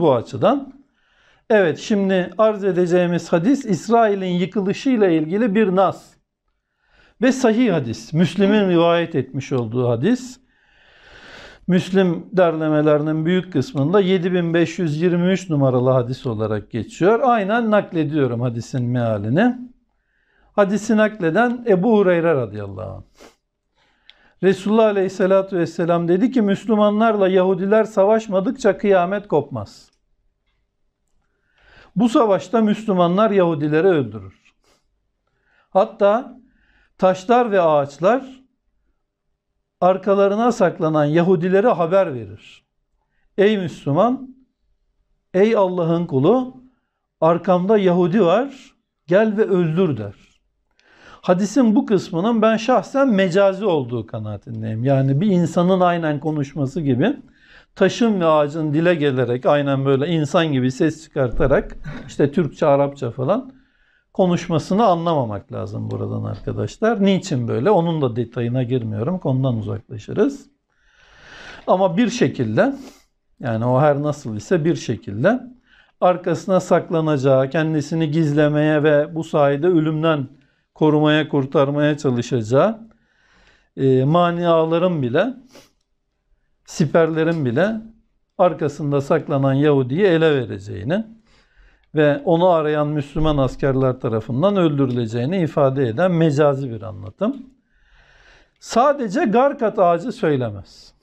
bu açıdan. Evet şimdi arz edeceğimiz hadis İsrail'in yıkılışıyla ilgili bir nas. Ve sahih hadis. Müslim'in rivayet etmiş olduğu hadis. Müslim derlemelerinin büyük kısmında 7523 numaralı hadis olarak geçiyor. Aynen naklediyorum hadisin mealini. Hadisi nakleden Ebu Hureyre radıyallahu anh. Resulullah Aleyhisselatü Vesselam dedi ki Müslümanlarla Yahudiler savaşmadıkça kıyamet kopmaz. Bu savaşta Müslümanlar Yahudileri öldürür. Hatta taşlar ve ağaçlar arkalarına saklanan Yahudilere haber verir. Ey Müslüman, ey Allah'ın kulu arkamda Yahudi var gel ve öldür der hadisin bu kısmının ben şahsen mecazi olduğu kanaatindeyim. Yani bir insanın aynen konuşması gibi taşın ve ağacın dile gelerek aynen böyle insan gibi ses çıkartarak işte Türkçe, Arapça falan konuşmasını anlamamak lazım buradan arkadaşlar. Niçin böyle? Onun da detayına girmiyorum. Konudan uzaklaşırız. Ama bir şekilde yani o her nasıl ise bir şekilde arkasına saklanacağı, kendisini gizlemeye ve bu sayede ölümden korumaya, kurtarmaya çalışacağı e, ee, maniaların bile, siperlerin bile arkasında saklanan Yahudi'yi ele vereceğini ve onu arayan Müslüman askerler tarafından öldürüleceğini ifade eden mecazi bir anlatım. Sadece garkat ağacı söylemez.